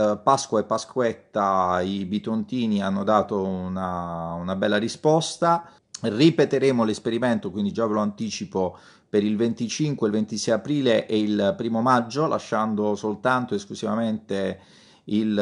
Eh, Pasqua e Pasquetta, i bitontini hanno dato una, una bella risposta. Ripeteremo l'esperimento, quindi già ve lo anticipo, per il 25, il 26 aprile e il primo maggio, lasciando soltanto esclusivamente il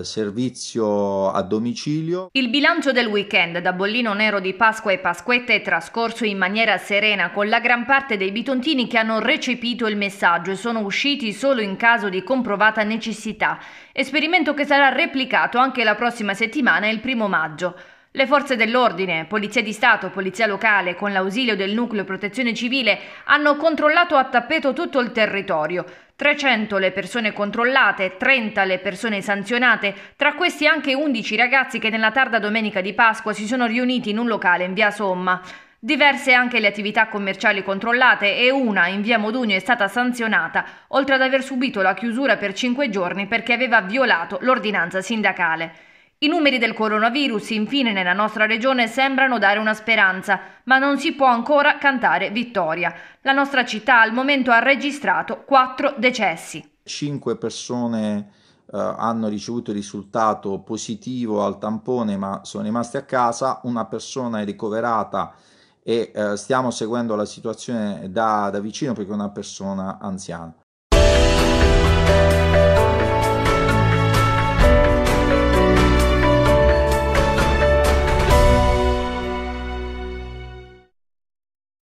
eh, servizio a domicilio. Il bilancio del weekend da bollino nero di Pasqua e Pasquette è trascorso in maniera serena con la gran parte dei bitontini che hanno recepito il messaggio e sono usciti solo in caso di comprovata necessità, esperimento che sarà replicato anche la prossima settimana, il primo maggio. Le forze dell'ordine, Polizia di Stato, Polizia locale, con l'ausilio del nucleo Protezione Civile, hanno controllato a tappeto tutto il territorio, 300 le persone controllate, 30 le persone sanzionate, tra questi anche 11 ragazzi che nella tarda domenica di Pasqua si sono riuniti in un locale in via Somma. Diverse anche le attività commerciali controllate e una in via Modugno è stata sanzionata, oltre ad aver subito la chiusura per 5 giorni perché aveva violato l'ordinanza sindacale. I numeri del coronavirus infine nella nostra regione sembrano dare una speranza, ma non si può ancora cantare vittoria. La nostra città al momento ha registrato quattro decessi. Cinque persone eh, hanno ricevuto il risultato positivo al tampone, ma sono rimaste a casa, una persona è ricoverata e eh, stiamo seguendo la situazione da, da vicino perché è una persona anziana.